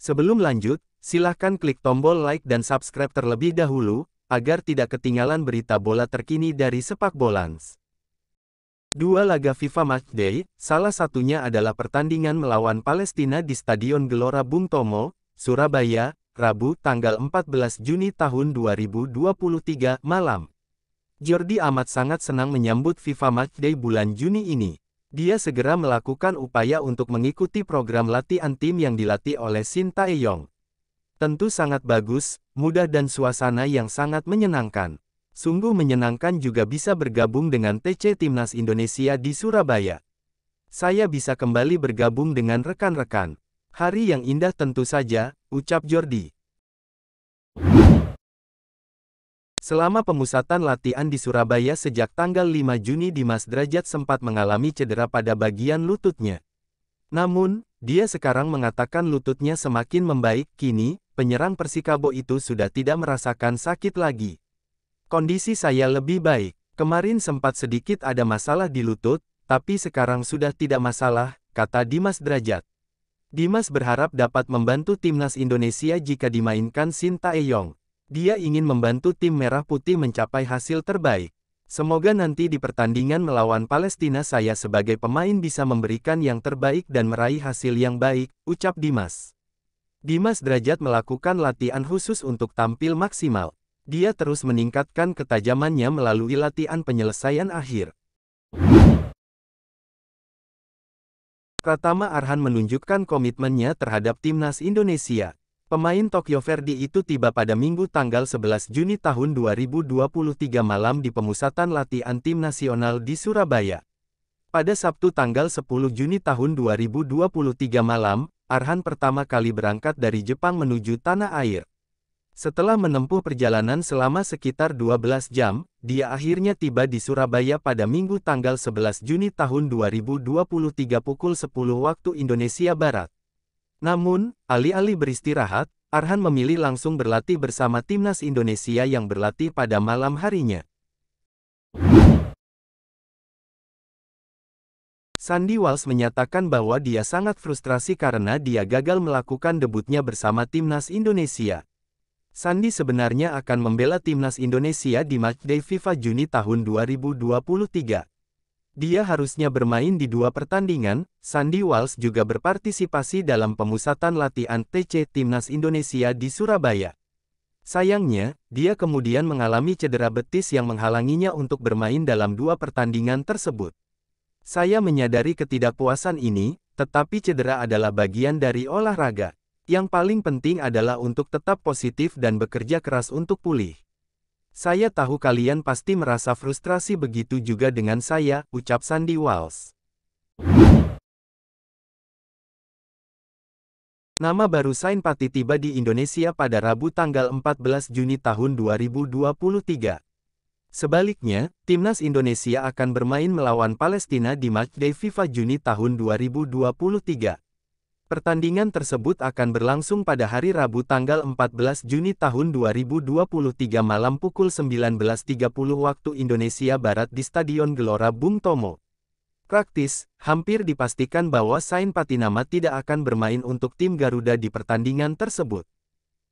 Sebelum lanjut, silahkan klik tombol like dan subscribe terlebih dahulu, agar tidak ketinggalan berita bola terkini dari sepak bolans. Dua laga FIFA Matchday, salah satunya adalah pertandingan melawan Palestina di Stadion Gelora Bung Tomo, Surabaya, Rabu tanggal 14 Juni tahun 2023 malam. Jordi amat sangat senang menyambut FIFA Matchday bulan Juni ini. Dia segera melakukan upaya untuk mengikuti program latihan tim yang dilatih oleh Shin Taeyong. Tentu sangat bagus, mudah dan suasana yang sangat menyenangkan. Sungguh menyenangkan juga bisa bergabung dengan TC Timnas Indonesia di Surabaya. Saya bisa kembali bergabung dengan rekan-rekan. Hari yang indah tentu saja, ucap Jordi. Selama pemusatan latihan di Surabaya sejak tanggal 5 Juni Dimas Derajat sempat mengalami cedera pada bagian lututnya. Namun, dia sekarang mengatakan lututnya semakin membaik, kini, penyerang Persikabo itu sudah tidak merasakan sakit lagi. Kondisi saya lebih baik. Kemarin sempat sedikit ada masalah di lutut, tapi sekarang sudah tidak masalah, kata Dimas Derajat. Dimas berharap dapat membantu timnas Indonesia jika dimainkan Sinta Eyong. Dia ingin membantu tim Merah Putih mencapai hasil terbaik. Semoga nanti di pertandingan melawan Palestina saya sebagai pemain bisa memberikan yang terbaik dan meraih hasil yang baik, ucap Dimas. Dimas Derajat melakukan latihan khusus untuk tampil maksimal. Dia terus meningkatkan ketajamannya melalui latihan penyelesaian akhir. Pratama Arhan menunjukkan komitmennya terhadap timnas Indonesia. Pemain Tokyo Verdy itu tiba pada Minggu tanggal 11 Juni tahun 2023 malam di pemusatan latihan tim nasional di Surabaya. Pada Sabtu tanggal 10 Juni tahun 2023 malam, Arhan pertama kali berangkat dari Jepang menuju tanah air. Setelah menempuh perjalanan selama sekitar 12 jam, dia akhirnya tiba di Surabaya pada Minggu tanggal 11 Juni tahun 2023 pukul 10 waktu Indonesia Barat. Namun, alih-alih beristirahat, Arhan memilih langsung berlatih bersama timnas Indonesia yang berlatih pada malam harinya. Sandi Walsh menyatakan bahwa dia sangat frustrasi karena dia gagal melakukan debutnya bersama timnas Indonesia. Sandi sebenarnya akan membela timnas Indonesia di matchday FIFA Juni tahun 2023. Dia harusnya bermain di dua pertandingan, Sandy Walsh juga berpartisipasi dalam pemusatan latihan TC Timnas Indonesia di Surabaya. Sayangnya, dia kemudian mengalami cedera betis yang menghalanginya untuk bermain dalam dua pertandingan tersebut. Saya menyadari ketidakpuasan ini, tetapi cedera adalah bagian dari olahraga. Yang paling penting adalah untuk tetap positif dan bekerja keras untuk pulih. Saya tahu kalian pasti merasa frustrasi begitu juga dengan saya, ucap Sandy Walsh. Nama baru Sain Pati tiba di Indonesia pada Rabu tanggal 14 Juni tahun 2023. Sebaliknya, Timnas Indonesia akan bermain melawan Palestina di matchday FIFA Juni tahun 2023. Pertandingan tersebut akan berlangsung pada hari Rabu tanggal 14 Juni tahun 2023 malam pukul 19.30 waktu Indonesia Barat di Stadion Gelora Bung Tomo. Praktis, hampir dipastikan bahwa Sain Patinama tidak akan bermain untuk tim Garuda di pertandingan tersebut.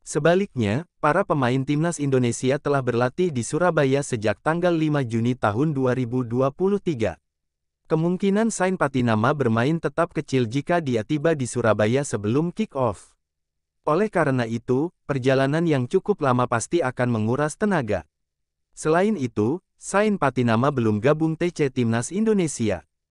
Sebaliknya, para pemain timnas Indonesia telah berlatih di Surabaya sejak tanggal 5 Juni tahun 2023. Kemungkinan Sain Patinama bermain tetap kecil jika dia tiba di Surabaya sebelum kick-off. Oleh karena itu, perjalanan yang cukup lama pasti akan menguras tenaga. Selain itu, Sain Patinama belum gabung TC Timnas Indonesia.